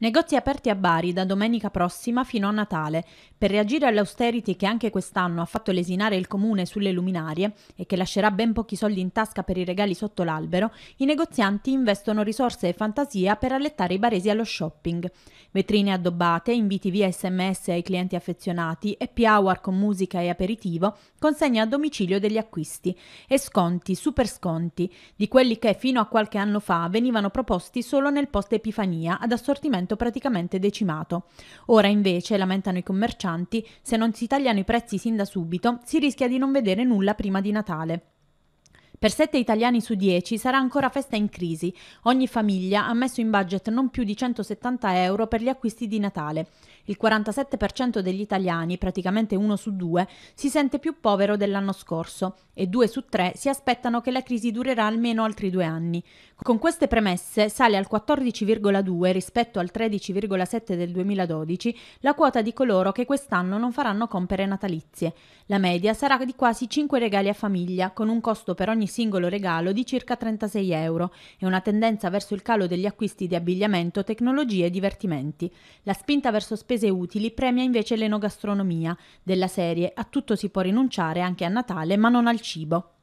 Negozi aperti a Bari da domenica prossima fino a Natale. Per reagire all'austerity che anche quest'anno ha fatto lesinare il comune sulle luminarie e che lascerà ben pochi soldi in tasca per i regali sotto l'albero, i negozianti investono risorse e fantasia per allettare i baresi allo shopping. Vetrine addobbate, inviti via sms ai clienti affezionati, happy hour con musica e aperitivo, consegna a domicilio degli acquisti e sconti, super sconti, di quelli che fino a qualche anno fa venivano proposti solo nel post Epifania ad assortimento 100% praticamente decimato. Ora invece, lamentano i commercianti, se non si tagliano i prezzi sin da subito, si rischia di non vedere nulla prima di Natale. Per 7 italiani su 10 sarà ancora festa in crisi. Ogni famiglia ha messo in budget non più di 170 euro per gli acquisti di Natale. Il 47% degli italiani, praticamente uno su due, si sente più povero dell'anno scorso e due su tre si aspettano che la crisi durerà almeno altri due anni. Con queste premesse sale al 14,2 rispetto al 13,7 del 2012 la quota di coloro che quest'anno non faranno compere natalizie. La media sarà di quasi 5 regali a famiglia, con un costo per ogni singolo regalo di circa 36 euro e una tendenza verso il calo degli acquisti di abbigliamento, tecnologie e divertimenti. La spinta verso spese utili premia invece l'enogastronomia della serie a tutto si può rinunciare anche a Natale ma non al cibo.